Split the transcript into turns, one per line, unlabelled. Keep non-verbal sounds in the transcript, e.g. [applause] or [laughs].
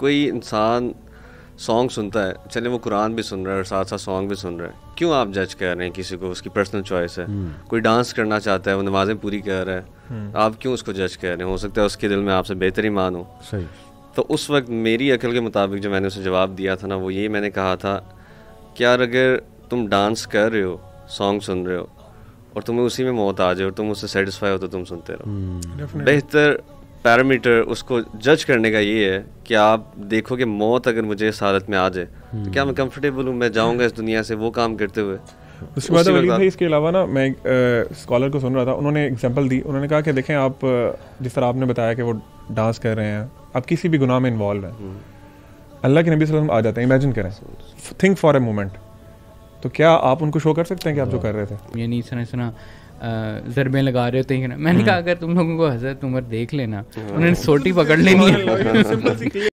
कोई इंसान सॉन्ग सुनता है चले वो कुरान भी सुन रहा है और साथ साथ सॉन्ग भी सुन रहा है क्यों आप जज कर रहे हैं किसी को उसकी पर्सनल चॉइस है हम्म। कोई डांस करना चाहता है वो नमाजें पूरी कर रहा है हम्म। आप क्यों उसको जज कर रहे हैं हो सकता है उसके दिल में आपसे बेहतर मान हो तो उस वक्त मेरी अकल के मुताबिक जो मैंने उसे जवाब दिया था ना वो ये मैंने कहा था कि यार अगर तुम डांस कर रहे हो सॉन्ग सुन रहे हो और तुम्हें उसी में मौत आ जाए और तुम उससे सेटिस्फाई हो तो तुम सुनते रहो हम्म। बेहतर पैरामीटर उसको जज करने का ये है कि आप देखो कि मौत अगर मुझे इस हालत में आ जाए तो क्या मैं कंफर्टेबल हूँ मैं जाऊँगा इस दुनिया से वो काम करते हुए उसके बाद वली भाई
इसके अलावा ना मैं स्कॉलर को सुन रहा था उन्होंने एग्जांपल दी उन्होंने कहा कि देखें आप जिस तरह आपने बताया कि वो डांस कर रहे हैं आप किसी भी गुनाह में इन्वॉल्व हैं हम्म। अल्लाह के नबी वसल्लम आ जाते हैं इमेजिन करें थिंक फॉर अ मोमेंट
तो क्या आप उनको शो कर सकते हैं कि आप जो हाँ। कर रहे थे ये नहीं सुना इस जरबे लगा रहे होते हैं मैंने हम्म। कहा अगर तुम लोगों को हजरत उम्र देख लेना हाँ। उन्होंने सोटी पकड़ लेनी है
[laughs]